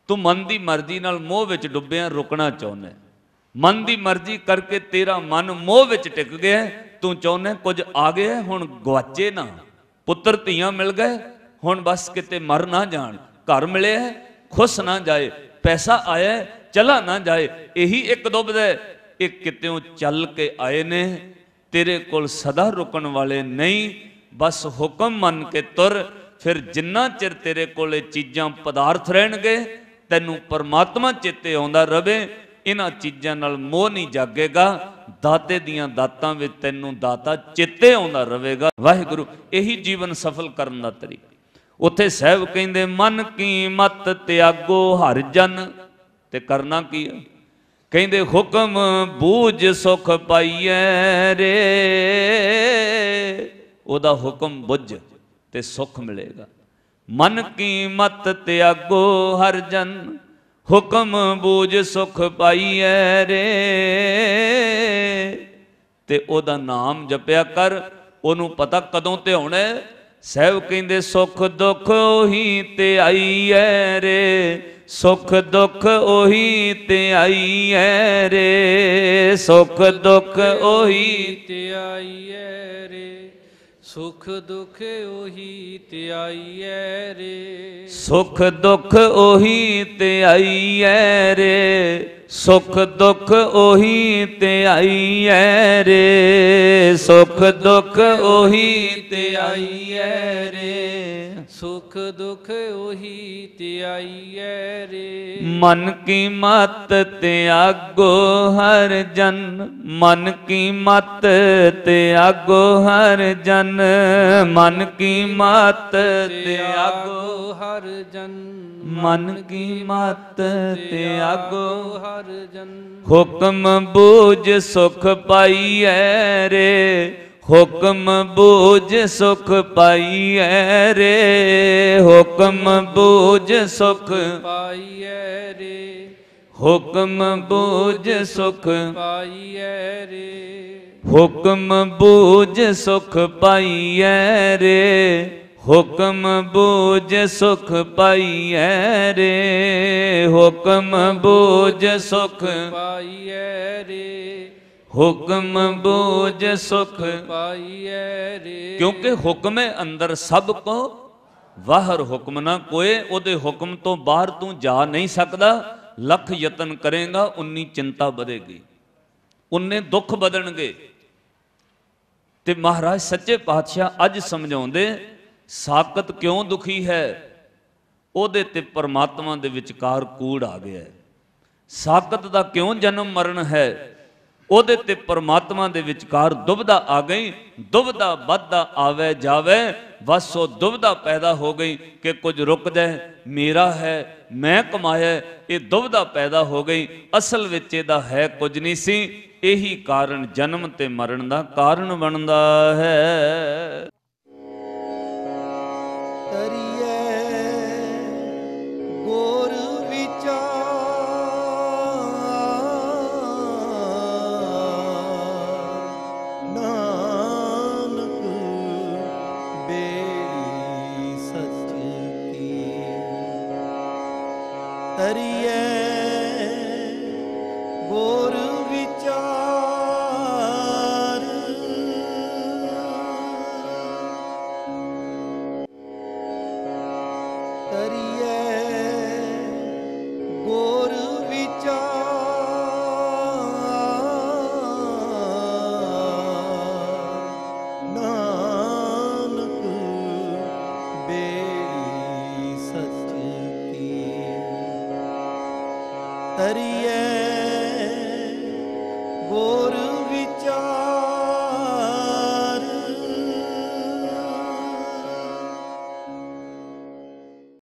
ਤੂੰ ਮਨ ਦੀ ਮਰਜ਼ੀ ਨਾਲ ਮੋਹ ਵਿੱਚ ਡੁੱਬਿਆ ਰੁਕਣਾ ਚਾਹੁੰਦਾ ਮਨ ਦੀ ਮਰਜ਼ੀ ਕਰਕੇ ਤੇਰਾ ਮਨ ਮੋਹ ਵਿੱਚ ਟਿਕ ਗਿਆ ਤੂੰ ਚਾਹੁੰਦਾ ਕੁਝ ਆ ਗਿਆ ਹੁਣ ਗਵਾਚੇ ਨਾ ਪੁੱਤਰ ਧੀਆਂ ਮਿਲ ਗਏ ਹੁਣ ਬਸ ਕਿਤੇ ਮਰ ਨਾ ਜਾਣ ਘਰ ਮਿਲਿਆ ਖੁਸ਼ ਨਾ ਜਾਏ ਪੈਸਾ ਆਇਆ ਚਲਾ ਨਾ ਜਾਏ ਇਹੀ ਇੱਕ ਦੁਬਦਾ ਇਹ ਕਿਤਿਓਂ ਚੱਲ ਕੇ ਆਏ ਨੇ ਤੇਰੇ ਕੋਲ ਸਦਾ ਰੁਕਣ ਵਾਲੇ ਨਹੀਂ ਬਸ ਹੁਕਮ ਮੰਨ ਕੇ ਤੁਰ ਫਿਰ ਜਿੰਨਾ ਚਿਰ ਤੇਰੇ ਕੋਲ ਇਹ ਚੀਜ਼ਾਂ ਪਦਾਰਥ ਰਹਿਣਗੇ ਤੈਨੂੰ ਪਰਮਾਤਮਾ ਚੇਤੇ ਆਉਂਦਾ ਰਵੇ ਇਹਨਾਂ ਚੀਜ਼ਾਂ ਨਾਲ ਮੋਹ ਨਹੀਂ ਜਾਗੇਗਾ ਦਾਤੇ ਦੀਆਂ ਦਾਤਾਂ ਵਿੱਚ ਤੈਨੂੰ ਦਾਤਾ ਚੇਤੇ ਆਉਂਦਾ ਰਹੇਗਾ ਵਾਹਿਗੁਰੂ ਇਹੀ ਜੀਵਨ ਸਫਲ ਕਰਨ ਦਾ ਤਰੀਕਾ ਉੱਥੇ ਸਹਿਬ ਕਹਿੰਦੇ ਮਨ ਕੀਮਤ ਤਿਆਗੋ ਹਰ ਜਨ ਤੇ ਕਰਨਾ ਕੀ ਹੈ ਕਹਿੰਦੇ ਹੁਕਮ ਬੂਝ ਸੁਖ ਪਾਈਐ ਰੇ ਉਹਦਾ ਹੁਕਮ ਬੁੱਝ ਤੇ ਸੁਖ ਮਿਲੇਗਾ ਮਨ ਕੀਮਤ ਤਿਆਗੋ ਹਰ ਜਨ ਹੁਕਮ ਬੂਝ ਸੁਖ ਪਾਈਐ ਰੇ ਤੇ ਉਹਦਾ ਨਾਮ ਜਪਿਆ ਕਰ ਉਹਨੂੰ ਪਤਾ ਕਦੋਂ ਤੇ ਹੋਣਾ ਸਹਿਬ ਕਹਿੰਦੇ ਸੁਖ ਦੁਖ ਉਹੀ ਤੇ ਆਈ ਐ ਰੇ ਸੁਖ ਦੁਖ ਉਹੀ ਤੇ ਆਈ ਐ ਰੇ ਸੁਖ ਦੁਖ ਉਹੀ ਤੇ ਆਈ ਐ ਰੇ ਸੁਖ ਦੁਖ ਉਹੀ ਤੇ ਆਈ ਐ ਰੇ ਸੁਖ ਦੁਖ ਉਹੀ ਤੇ ਆਈ ਐ ਰੇ ਸੁਖ ਦੁਖ ਉਹੀ ਤੇ ਆਈ ਐ ਰੇ ਸੁਖ ਦੁਖ ਉਹੀ ਤੇ ਆਈ ਐ ਰੇ ਸੁਖ ਦੁਖ ਉਹੀ ਧਿਆਈਐ ਰੇ ਮਨ ਕੀ ਮਤ ਤਿਆਗੋ ਹਰ ਜਨ ਮਨ ਕੀ ਮਤ ਤਿਆਗੋ ਹਰ ਜਨ ਮਨ ਕੀ ਮਤ ਤਿਆਗੋ ਹਰ ਜਨ ਮਨ ਕੀ ਮਤ ਤਿਆਗੋ ਹਰ ਜਨ ਹੁਕਮ ਬੂਝ ਸੁਖ ਪਾਈਐ ਰੇ ਹੁਕਮ ਬੂਝ ਸੁਖ ਪਾਈਐ ਰੇ ਹੁਕਮ ਬੂਝ ਸੁਖ ਪਾਈਐ ਰੇ ਹੁਕਮ ਬੂਝ ਸੁਖ ਪਾਈਐ ਰੇ ਹੁਕਮ ਬੂਝ ਸੁਖ ਪਾਈਐ ਰੇ ਹੁਕਮ ਬੂਝ ਸੁਖ ਪਾਈਐ ਰੇ ਹੁਕਮ ਬੂਝ ਸੁਖ ਪਾਈਐ ਰੇ ਹੁਕਮ ਬੋਝ ਸੁਖ ਪਾਈਐ ਰੇ ਕਿਉਂਕਿ ਹੁਕਮੇ ਅੰਦਰ ਸਭ ਕੋ ਵਾਹਰ ਹੁਕਮ ਨਾ ਕੋਏ ਉਹਦੇ ਹੁਕਮ ਤੋਂ ਬਾਹਰ ਤੂੰ ਜਾ ਨਹੀਂ ਸਕਦਾ ਲੱਖ ਯਤਨ ਕਰੇਗਾ ਉਨੀ ਚਿੰਤਾ ਵਧੇਗੀ ਉਨੇ ਦੁੱਖ ਵਧਣਗੇ ਤੇ ਮਹਾਰਾਜ ਸੱਚੇ ਪਾਤਸ਼ਾਹ ਅੱਜ ਸਮਝਾਉਂਦੇ ਸਾਕਤ ਕਿਉਂ ਦੁਖੀ ਹੈ ਉਹਦੇ ਤੇ ਪਰਮਾਤਮਾ ਦੇ ਵਿਚਕਾਰ ਕੂੜ ਆ ਗਿਆ ਸਾਕਤ ਦਾ ਕਿਉਂ ਜਨਮ ਮਰਨ ਹੈ ਉਹਦੇ ਤੇ ਪਰਮਾਤਮਾ ਦੇ ਵਿਚਕਾਰ ਦੁਬਦਾ ਆ ਗਈ ਦੁਬਦਾ ਵੱਧਾ ਆਵੇ ਜਾਵੇ ਬਸ ਉਹ ਦੁਬਦਾ ਪੈਦਾ ਹੋ ਗਈ ਕਿ ਕੁਝ ਰੁਕ ਜਾਏ ਮੇਰਾ ਹੈ ਮੈਂ ਕਮਾਇਆ ਇਹ ਦੁਬਦਾ ਪੈਦਾ ਹੋ ਗਈ ਅਸਲ ਵਿੱਚ ਇਹਦਾ ਹੈ ਕੁਝ ਨਹੀਂ ਸੀ ਇਹੀ ਕਾਰਨ ਜਨਮ ਤੇ ਮਰਨ ਦਾ ਕਾਰਨ ਬਣਦਾ ਹੈ ਤਰੀ